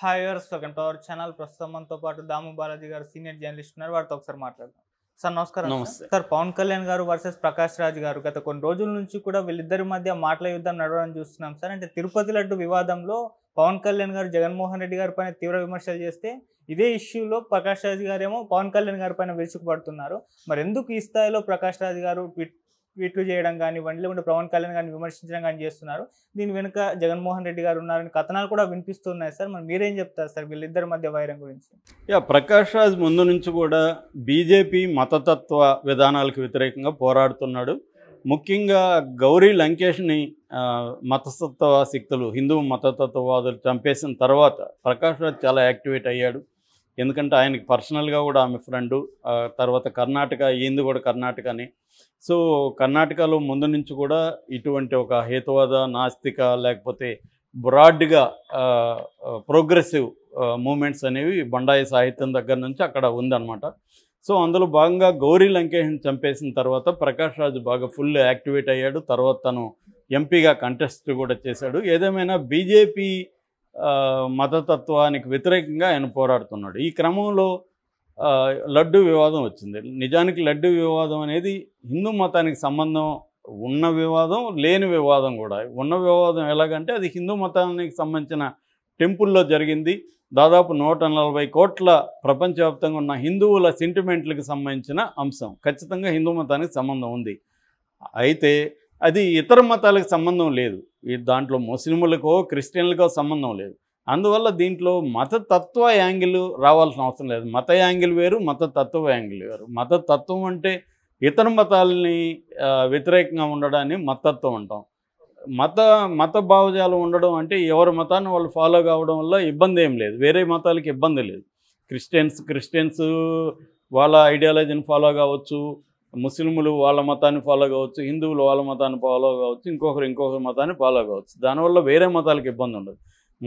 Hi viewers welcome to our channel ప్రస్తుతం మనతో పాటు దాము బాలాజీ గారు సీనియర్ జర్నలిస్ట్ ఉన్నారు వారితో ఒకసారి మాట్లాడదాం సార్ నమస్కారం సార్ పవన్ కళ్యాణ్ గారు వర్సెస్ ప్రకాష్ రాజ్ గారు గత కొన్ని రోజుల నుంచి కూడా వీళ్ళిద్దరి మధ్య మాటల యుద్ధం నడవడం చూస్తున్నాం సార్ అంటే తిరుపతి లడ్డు వివాదంలో పవన్ కళ్యాణ్ గారు జగన్మోహన్ రెడ్డి గారి పైన తీవ్ర విమర్శలు చేస్తే ఇదే ఇష్యూలో ప్రకాష్ రాజ్ గారేమో పవన్ కళ్యాణ్ గారి పైన విరుచుకుపడుతున్నారు మరి ఎందుకు ఈ స్థాయిలో ప్రకాష్ రాజ్ గారు ట్విట్ ట్వీట్లు చేయడం కానివ్వండి ఉండే పవన్ కళ్యాణ్ గారిని విమర్శించడం కానీ చేస్తున్నారు దీని వెనుక జగన్మోహన్ రెడ్డి గారు ఉన్నారని కథనాలు కూడా వినిపిస్తున్నాయి సార్ మరి మీరేం చెప్తారు సార్ వీళ్ళిద్దరి మధ్య వైరం గురించి యా ప్రకాష్ రాజ్ ముందు నుంచి కూడా బీజేపీ మతతత్వ విధానాలకు వ్యతిరేకంగా పోరాడుతున్నాడు ముఖ్యంగా గౌరీ లంకేష్ని మతతత్వ శక్తులు హిందూ మతతత్వవాదులు చంపేసిన తర్వాత ప్రకాష్ రాజ్ చాలా యాక్టివేట్ అయ్యాడు ఎందుకంటే ఆయనకి పర్సనల్గా కూడా ఆమె ఫ్రెండు తర్వాత కర్ణాటక ఈంది కూడా కర్ణాటకని సో కర్ణాటకలో ముందు నుంచి కూడా ఇటువంటి ఒక హేతువాద నాస్తిక లేకపోతే బ్రాడ్గా ప్రోగ్రెసివ్ మూమెంట్స్ అనేవి బండాయి సాహిత్యం దగ్గర నుంచి అక్కడ ఉందన్నమాట సో అందులో భాగంగా గౌరీ లంకేష్ని చంపేసిన తర్వాత ప్రకాష్ రాజు బాగా ఫుల్ యాక్టివేట్ అయ్యాడు తర్వాత తను ఎంపీగా కంటెస్ట్ కూడా చేశాడు ఏదేమైనా బీజేపీ మతతత్వానికి వ్యతిరేకంగా ఆయన పోరాడుతున్నాడు ఈ క్రమంలో లడ్డు వివాదం వచ్చింది నిజానికి లడ్డు వివాదం అనేది హిందూ మతానికి సంబంధం ఉన్న వివాదం లేని వివాదం కూడా ఉన్న వివాదం ఎలాగంటే అది హిందూ మతానికి సంబంధించిన టెంపుల్లో జరిగింది దాదాపు నూట నలభై కోట్ల ప్రపంచవ్యాప్తంగా ఉన్న హిందువుల సెంటిమెంట్లకు సంబంధించిన అంశం ఖచ్చితంగా హిందూ మతానికి సంబంధం ఉంది అయితే అది ఇతర మతాలకు సంబంధం లేదు దాంట్లో ముస్లింలకో క్రిస్టియన్లకో సంబంధం లేదు అందువల్ల దీంట్లో మతతత్వ యాంగిల్ రావాల్సిన అవసరం లేదు మత యాంగిల్ వేరు మతతత్వ యాంగిల్ వేరు మతతత్వం అంటే ఇతర మతాలని వ్యతిరేకంగా ఉండడాన్ని మతత్వం అంటాం మత మత భావజాలం ఉండడం అంటే ఎవరి మతాన్ని వాళ్ళు ఫాలో కావడం వల్ల ఇబ్బంది ఏం లేదు వేరే మతాలకి ఇబ్బంది లేదు క్రిస్టియన్స్ క్రిస్టియన్స్ వాళ్ళ ఐడియాలజీని ఫాలో కావచ్చు ముస్లింలు వాళ్ళ మతాన్ని ఫాలో కావచ్చు హిందువులు వాళ్ళ మతాన్ని ఫాలో కావచ్చు ఇంకొకరు ఇంకొకరి మతాన్ని ఫాలో కావచ్చు దానివల్ల వేరే మతాలకు ఇబ్బంది ఉండదు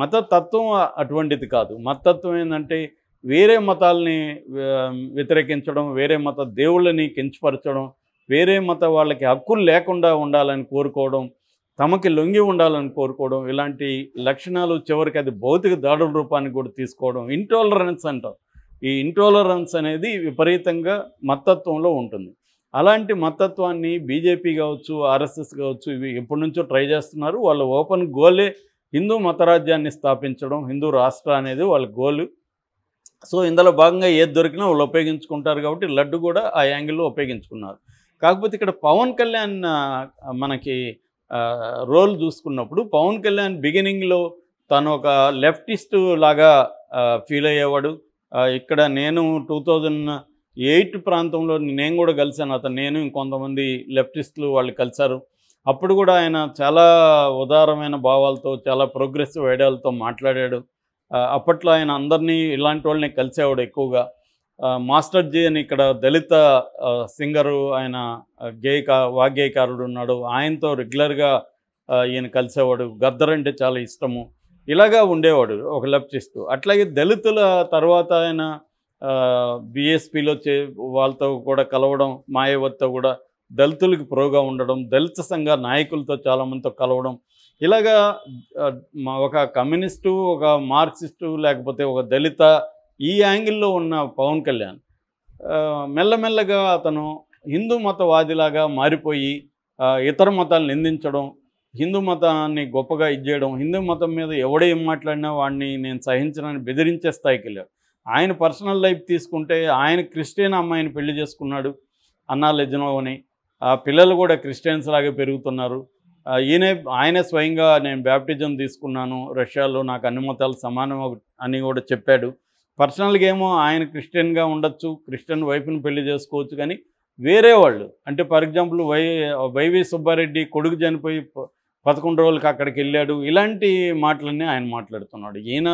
మతతత్వం అటువంటిది కాదు మతత్వం ఏంటంటే వేరే మతాలని వ్యతిరేకించడం వేరే మత దేవుళ్ళని కించపరచడం వేరే మత వాళ్ళకి హక్కులు లేకుండా ఉండాలని కోరుకోవడం తమకి లొంగి ఉండాలని కోరుకోవడం ఇలాంటి లక్షణాలు చివరికి అది భౌతిక దాడుల రూపాన్ని కూడా తీసుకోవడం ఇంటాలరెన్స్ అంటాం ఈ ఇంటాలరెన్స్ అనేది విపరీతంగా మతత్వంలో ఉంటుంది అలాంటి మతత్వాన్ని బీజేపీ కావచ్చు ఆర్ఎస్ఎస్ కావచ్చు ఇవి ఎప్పటి నుంచో ట్రై చేస్తున్నారు వాళ్ళ ఓపెన్ గోలే హిందూ మతరాజ్యాన్ని స్థాపించడం హిందూ రాష్ట్ర అనేది వాళ్ళ గోలు సో ఇందులో భాగంగా ఏది దొరికినా వాళ్ళు ఉపయోగించుకుంటారు కాబట్టి లడ్డు కూడా ఆ యాంగిల్లో ఉపయోగించుకున్నారు కాకపోతే ఇక్కడ పవన్ కళ్యాణ్ మనకి రోల్ చూసుకున్నప్పుడు పవన్ కళ్యాణ్ బిగినింగ్లో తను ఒక లెఫ్టిస్ట్ లాగా ఫీల్ అయ్యేవాడు ఇక్కడ నేను టూ థౌజండ్ ఎయిట్ ప్రాంతంలో నేను కూడా కలిశాను అతను నేను ఇంకొంతమంది లెఫ్టిస్టులు వాళ్ళు కలిశారు అప్పుడు కూడా ఆయన చాలా ఉదారమైన భావాలతో చాలా ప్రోగ్రెసివ్ ఐడియాలతో మాట్లాడాడు అప్పట్లో ఆయన అందరినీ ఇలాంటి వాళ్ళని కలిసేవాడు ఎక్కువగా మాస్టర్జీ అని ఇక్కడ దళిత సింగరు ఆయన గేయకా వాగ్గేయకారుడు ఉన్నాడు ఆయనతో రెగ్యులర్గా ఈయన కలిసేవాడు గద్దర్ అంటే చాలా ఇష్టము ఇలాగా ఉండేవాడు ఒక లప్చిస్తూ అట్లాగే దళితుల తర్వాత ఆయన బీఎస్పీలో చే వాళ్ళతో కూడా కలవడం మాయవతితో కూడా దళితులకు ప్రోగా ఉండడం దళిత సంఘ నాయకులతో చాలామందితో కలవడం ఇలాగా ఒక కమ్యూనిస్టు ఒక మార్క్సిస్టు లేకపోతే ఒక దళిత ఈ యాంగిల్లో ఉన్న పవన్ కళ్యాణ్ మెల్లమెల్లగా అతను హిందూ మతవాదిలాగా మారిపోయి ఇతర మతాలను నిందించడం హిందూ మతాన్ని గొప్పగా ఇచ్చేయడం హిందూ మతం మీద ఎవడే మాట్లాడినా వాడిని నేను సహించడానికి బెదిరించే స్థాయికి వెళ్ళాడు ఆయన పర్సనల్ లైఫ్ తీసుకుంటే ఆయన క్రిస్టియన్ అమ్మాయిని పెళ్లి చేసుకున్నాడు అన్నా లెజనోవని పిల్లలు కూడా క్రిస్టియన్స్ లాగే పెరుగుతున్నారు ఈయనే ఆయనే స్వయంగా నేను బ్యాప్టిజం తీసుకున్నాను రష్యాలో నాకు అన్ని మతాలు సమానం అని కూడా చెప్పాడు పర్సనల్గా ఏమో ఆయన క్రిస్టియన్గా ఉండొచ్చు క్రిస్టియన్ వైఫ్ని పెళ్లి చేసుకోవచ్చు కానీ వేరే వాళ్ళు అంటే for example Y YV Subba కొడుకు చనిపోయి పదకొండు రోజులకి అక్కడికి వెళ్ళాడు ఇలాంటి మాటలన్నీ ఆయన మాట్లాడుతున్నాడు ఈయన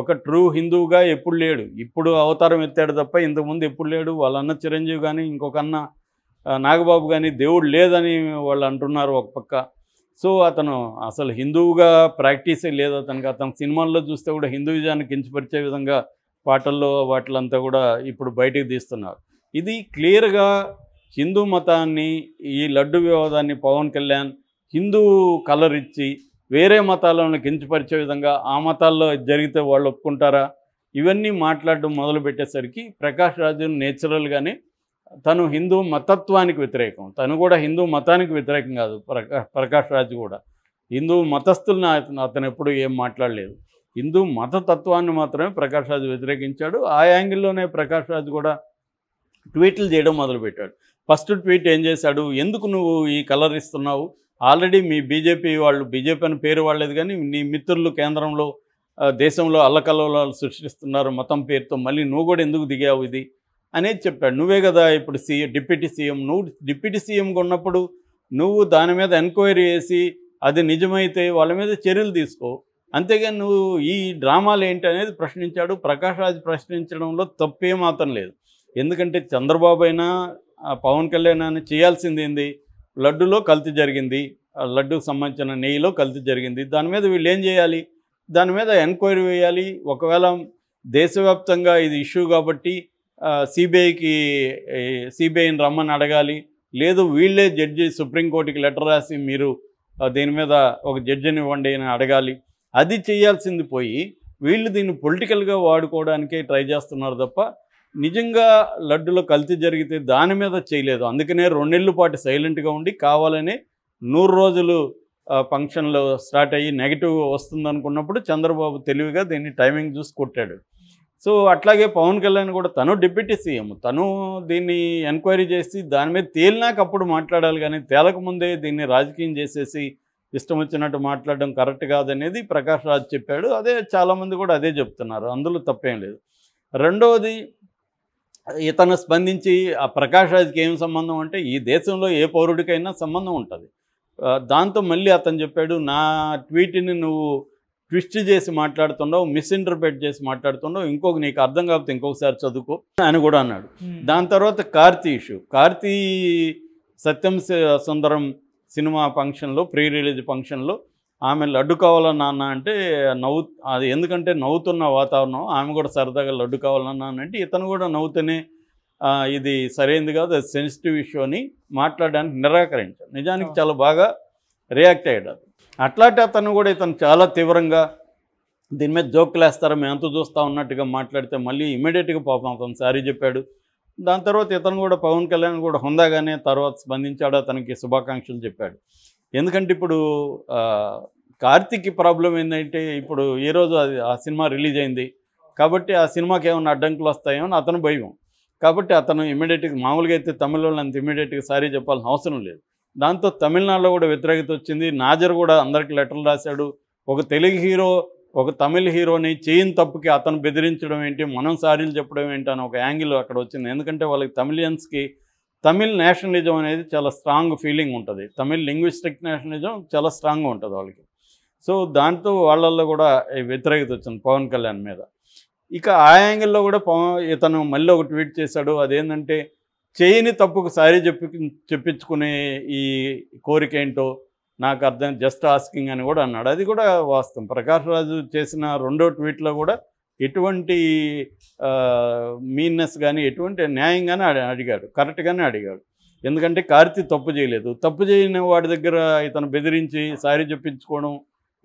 ఒక ట్రూ హిందువుగా ఎప్పుడు లేడు ఇప్పుడు అవతారం ఎత్తాడు తప్ప ఇంతకుముందు ఎప్పుడు లేడు వాళ్ళన్న చిరంజీవి కానీ ఇంకొక అన్న నాగబాబు కానీ దేవుడు లేదని వాళ్ళు అంటున్నారు ఒక పక్క సో అతను అసలు హిందువుగా ప్రాక్టీసే లేదు అతనికి అతను సినిమాల్లో చూస్తే కూడా విజయాన్ని కించపరిచే విధంగా పాటల్లో వాటిలంతా కూడా ఇప్పుడు బయటకు తీస్తున్నారు ఇది క్లియర్గా హిందూ మతాన్ని ఈ లడ్డు వివాదాన్ని పవన్ కళ్యాణ్ హిందూ కలర్ ఇచ్చి వేరే మతాలను కించపరిచే విధంగా ఆ మతాల్లో జరిగితే వాళ్ళు ఒప్పుకుంటారా ఇవన్నీ మాట్లాడడం మొదలుపెట్టేసరికి ప్రకాష్ రాజు నేచురల్గానే తను హిందూ మతత్వానికి వ్యతిరేకం తను కూడా హిందూ మతానికి వ్యతిరేకం కాదు ప్రకాష్ రాజ్ కూడా హిందూ మతస్థులను అతను ఎప్పుడు ఏం మాట్లాడలేదు హిందూ మతతత్వాన్ని మాత్రమే ప్రకాష్ రాజ్ వ్యతిరేకించాడు ఆ యాంగిల్లోనే ప్రకాష్ రాజ్ కూడా ట్వీట్లు చేయడం మొదలుపెట్టాడు ఫస్ట్ ట్వీట్ ఏం చేశాడు ఎందుకు నువ్వు ఈ కలర్ ఇస్తున్నావు ఆల్రెడీ మీ బీజేపీ వాళ్ళు బీజేపీ అని పేరు వాళ్ళేది కానీ నీ మిత్రులు కేంద్రంలో దేశంలో అల్లకల్లోలాలు సృష్టిస్తున్నారు మతం పేరుతో మళ్ళీ నువ్వు కూడా ఎందుకు దిగావు ఇది అనేది చెప్పాడు నువ్వే కదా ఇప్పుడు సీఎం డిప్యూటీ సీఎం నువ్వు డిప్యూటీ సీఎంగా ఉన్నప్పుడు నువ్వు దాని మీద ఎంక్వైరీ చేసి అది నిజమైతే వాళ్ళ మీద చర్యలు తీసుకో అంతేగాని నువ్వు ఈ డ్రామాలు ఏంటి అనేది ప్రశ్నించాడు ప్రకాష్ రాజ్ ప్రశ్నించడంలో మాత్రం లేదు ఎందుకంటే చంద్రబాబు అయినా పవన్ కళ్యాణ్ అయినా ఏంది లడ్డులో కల్తీ జరిగింది లడ్డుకు సంబంధించిన నెయ్యిలో కల్తీ జరిగింది దాని మీద వీళ్ళు ఏం చేయాలి దాని మీద ఎంక్వైరీ వేయాలి ఒకవేళ దేశవ్యాప్తంగా ఇది ఇష్యూ కాబట్టి సిబిఐకి సిబిఐని రమ్మని అడగాలి లేదు వీళ్ళే జడ్జి సుప్రీంకోర్టుకి లెటర్ రాసి మీరు దీని మీద ఒక జడ్జిని ఇవ్వండి అని అడగాలి అది చేయాల్సింది పోయి వీళ్ళు దీన్ని పొలిటికల్గా వాడుకోవడానికే ట్రై చేస్తున్నారు తప్ప నిజంగా లడ్డులో కల్తీ జరిగితే దాని మీద చేయలేదు అందుకనే రెండేళ్ళు పాటు సైలెంట్గా ఉండి కావాలని నూరు రోజులు ఫంక్షన్లో స్టార్ట్ అయ్యి నెగిటివ్ వస్తుందనుకున్నప్పుడు చంద్రబాబు తెలివిగా దీన్ని టైమింగ్ చూసి కొట్టాడు సో అట్లాగే పవన్ కళ్యాణ్ కూడా తను డిప్యూటీ సీఎం తను దీన్ని ఎంక్వైరీ చేసి దాని మీద తేలినాక అప్పుడు మాట్లాడాలి కానీ తేలకముందే దీన్ని రాజకీయం చేసేసి ఇష్టం వచ్చినట్టు మాట్లాడడం కరెక్ట్ కాదనేది ప్రకాష్ రాజ్ చెప్పాడు అదే చాలామంది కూడా అదే చెప్తున్నారు అందులో తప్పేం లేదు రెండవది ఇతను స్పందించి ఆ ప్రకాష్ రాజ్కి ఏం సంబంధం అంటే ఈ దేశంలో ఏ పౌరుడికైనా సంబంధం ఉంటుంది దాంతో మళ్ళీ అతను చెప్పాడు నా ట్వీట్ని నువ్వు ట్విస్ట్ చేసి మాట్లాడుతుండవు మిస్ఇంటర్ప్రిట్ చేసి మాట్లాడుతుండవు ఇంకొక నీకు అర్థం కాకపోతే ఇంకొకసారి చదువుకో అని కూడా అన్నాడు hmm. దాని తర్వాత కార్తీ ఇష్యూ కార్తీ సత్యం సుందరం సినిమా ఫంక్షన్లో ప్రీ రిలీజ్ ఫంక్షన్లో ఆమె లడ్డు కావాలన్నా అంటే నవ్వు అది ఎందుకంటే నవ్వుతున్న వాతావరణం ఆమె కూడా సరదాగా లడ్డు కావాలన్నానంటే అంటే ఇతను కూడా నవ్వుతూనే ఇది సరైనది కాదు అది సెన్సిటివ్ ఇష్యూ అని మాట్లాడడానికి నిరాకరించాడు నిజానికి hmm. చాలా బాగా రియాక్ట్ అయ్యాడు అట్లాంటి అతను కూడా ఇతను చాలా తీవ్రంగా దీని మీద జోకులు వేస్తారా మేము ఎంత చూస్తా ఉన్నట్టుగా మాట్లాడితే మళ్ళీ ఇమీడియట్గా పాపం అతను సారీ చెప్పాడు దాని తర్వాత ఇతను కూడా పవన్ కళ్యాణ్ కూడా హుందాగానే తర్వాత స్పందించాడు అతనికి శుభాకాంక్షలు చెప్పాడు ఎందుకంటే ఇప్పుడు కార్తిక్కి ప్రాబ్లం ఏంటంటే ఇప్పుడు ఈరోజు అది ఆ సినిమా రిలీజ్ అయింది కాబట్టి ఆ సినిమాకి ఏమైనా అడ్డంకులు వస్తాయో అని అతను భయం కాబట్టి అతను ఇమీడియట్గా మామూలుగా అయితే తమిళ వాళ్ళు అంత ఇమీడియట్గా సారీ చెప్పాల్సిన అవసరం లేదు దాంతో తమిళనాడులో కూడా వ్యతిరేకత వచ్చింది నాజర్ కూడా అందరికీ లెటర్లు రాశాడు ఒక తెలుగు హీరో ఒక తమిళ హీరోని చేయిన్ తప్పుకి అతను బెదిరించడం ఏంటి మనం సారీలు చెప్పడం ఏంటి అని ఒక యాంగిల్ అక్కడ వచ్చింది ఎందుకంటే వాళ్ళకి తమిళియన్స్కి తమిళ్ నేషనలిజం అనేది చాలా స్ట్రాంగ్ ఫీలింగ్ ఉంటుంది తమిళ్ లింగ్విస్టిక్ నేషనలిజం చాలా స్ట్రాంగ్గా ఉంటుంది వాళ్ళకి సో దాంతో వాళ్ళల్లో కూడా వ్యతిరేకత వచ్చింది పవన్ కళ్యాణ్ మీద ఇక ఆ యాంగిల్లో కూడా పవన్ ఇతను మళ్ళీ ఒక ట్వీట్ చేశాడు అదేంటంటే చేయని తప్పుకు సారీ చెప్పి చెప్పించుకునే ఈ కోరిక ఏంటో నాకు అర్థం జస్ట్ ఆస్కింగ్ అని కూడా అన్నాడు అది కూడా వాస్తవం ప్రకాష్ రాజు చేసిన రెండో ట్వీట్లో కూడా ఎటువంటి మీన్నెస్ కానీ ఎటువంటి న్యాయంగానే అడిగాడు కరెక్ట్గానే అడిగాడు ఎందుకంటే కార్తీ తప్పు చేయలేదు తప్పు చేయని వాడి దగ్గర ఇతను బెదిరించి సారీ చెప్పించుకోవడం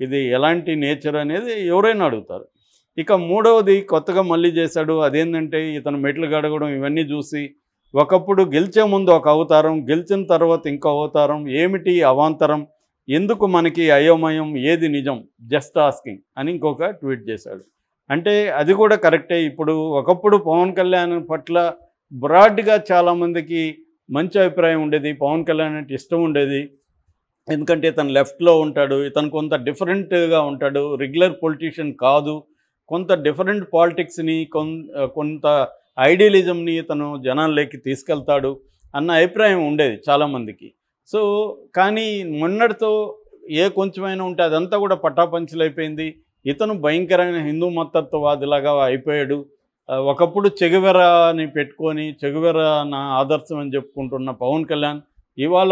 ఇది ఎలాంటి నేచర్ అనేది ఎవరైనా అడుగుతారు ఇక మూడవది కొత్తగా మళ్ళీ చేశాడు అదేంటంటే ఇతను మెట్లు గడగడం ఇవన్నీ చూసి ఒకప్పుడు గెలిచే ముందు ఒక అవతారం గెలిచిన తర్వాత ఇంకో అవతారం ఏమిటి అవాంతరం ఎందుకు మనకి అయోమయం ఏది నిజం జస్ట్ ఆస్కింగ్ అని ఇంకొక ట్వీట్ చేశాడు అంటే అది కూడా కరెక్టే ఇప్పుడు ఒకప్పుడు పవన్ కళ్యాణ్ పట్ల బ్రాడ్గా చాలామందికి మంచి అభిప్రాయం ఉండేది పవన్ కళ్యాణ్ అంటే ఇష్టం ఉండేది ఎందుకంటే ఇతను లెఫ్ట్లో ఉంటాడు ఇతను కొంత డిఫరెంట్గా ఉంటాడు రెగ్యులర్ పొలిటీషియన్ కాదు కొంత డిఫరెంట్ పాలిటిక్స్ని కొంత ఐడియలిజంని తను జనాల్లోకి తీసుకెళ్తాడు అన్న అభిప్రాయం ఉండేది చాలామందికి సో కానీ మొన్నటితో ఏ కొంచెమైనా ఉంటే అదంతా కూడా పట్టాపంచులైపోయింది ఇతను భయంకరమైన హిందూ మతత్వవాదిలాగా అయిపోయాడు ఒకప్పుడు చెగువెరని పెట్టుకొని చెగువెర నా ఆదర్శం అని చెప్పుకుంటున్న పవన్ కళ్యాణ్ ఇవాళ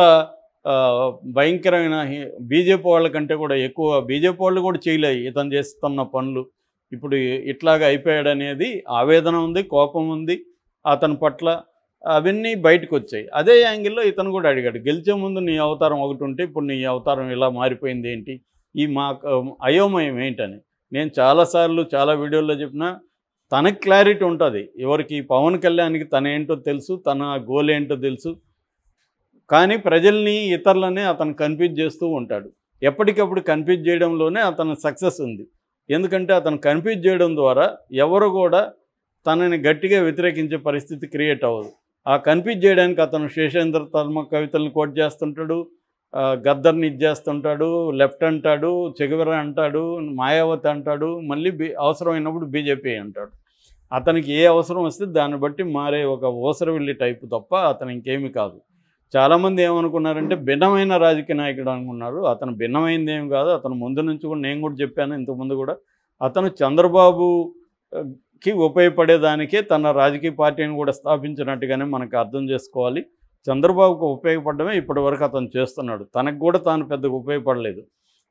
భయంకరమైన బీజేపీ వాళ్ళకంటే కూడా ఎక్కువ బీజేపీ వాళ్ళు కూడా చేయలేదు ఇతను చేస్తున్న పనులు ఇప్పుడు ఇట్లాగ అయిపోయాడనేది ఆవేదన ఉంది కోపం ఉంది అతని పట్ల అవన్నీ బయటకు వచ్చాయి అదే యాంగిల్లో ఇతను కూడా అడిగాడు గెలిచే ముందు నీ అవతారం ఒకటి ఉంటే ఇప్పుడు నీ అవతారం ఇలా మారిపోయింది ఏంటి ఈ మా అయోమయం ఏంటని నేను చాలాసార్లు చాలా వీడియోల్లో చెప్పిన తనకు క్లారిటీ ఉంటుంది ఎవరికి పవన్ కళ్యాణ్కి తన ఏంటో తెలుసు తన గోల్ ఏంటో తెలుసు కానీ ప్రజల్ని ఇతరులని అతను కన్ఫ్యూజ్ చేస్తూ ఉంటాడు ఎప్పటికప్పుడు కన్ఫ్యూజ్ చేయడంలోనే అతను సక్సెస్ ఉంది ఎందుకంటే అతను కన్ఫ్యూజ్ చేయడం ద్వారా ఎవరు కూడా తనని గట్టిగా వ్యతిరేకించే పరిస్థితి క్రియేట్ అవ్వదు ఆ కన్ఫ్యూజ్ చేయడానికి అతను శేషేంద్ర తర్మ కవితలను కోట్ చేస్తుంటాడు గద్దర్ని ఇచ్చేస్తుంటాడు లెఫ్ట్ అంటాడు చెగువెర అంటాడు మాయావతి అంటాడు మళ్ళీ అవసరమైనప్పుడు బీజేపీ అంటాడు అతనికి ఏ అవసరం వస్తే దాన్ని బట్టి మారే ఒక ఓసరవిల్లి టైపు తప్ప అతను ఇంకేమీ కాదు చాలామంది ఏమనుకున్నారంటే భిన్నమైన రాజకీయ నాయకుడు అనుకున్నారు అతను భిన్నమైంది ఏం కాదు అతను ముందు నుంచి కూడా నేను కూడా చెప్పాను ఇంతకుముందు కూడా అతను చంద్రబాబుకి ఉపయోగపడేదానికే తన రాజకీయ పార్టీని కూడా స్థాపించినట్టుగానే మనకు అర్థం చేసుకోవాలి చంద్రబాబుకు ఉపయోగపడమే ఇప్పటివరకు అతను చేస్తున్నాడు తనకు కూడా తాను పెద్దగా ఉపయోగపడలేదు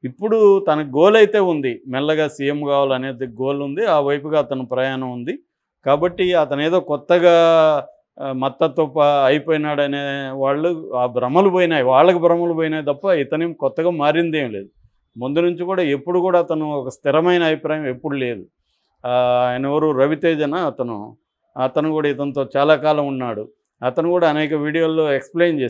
ఇప్పుడు తన గోల్ అయితే ఉంది మెల్లగా సీఎం కావాలనేది గోల్ ఉంది ఆ వైపుగా అతను ప్రయాణం ఉంది కాబట్టి అతను ఏదో కొత్తగా మత్తత్వ అయిపోయినాడనే వాళ్ళు ఆ భ్రమలు పోయినాయి వాళ్ళకి భ్రమలు పోయినాయి తప్ప ఇతని కొత్తగా మారిందేం లేదు ముందు నుంచి కూడా ఎప్పుడు కూడా అతను ఒక స్థిరమైన అభిప్రాయం ఎప్పుడు లేదు ఆయన ఎవరు రవితేజన అతను అతను కూడా ఇతనితో చాలా కాలం ఉన్నాడు అతను కూడా అనేక వీడియోల్లో ఎక్స్ప్లెయిన్ చేశాడు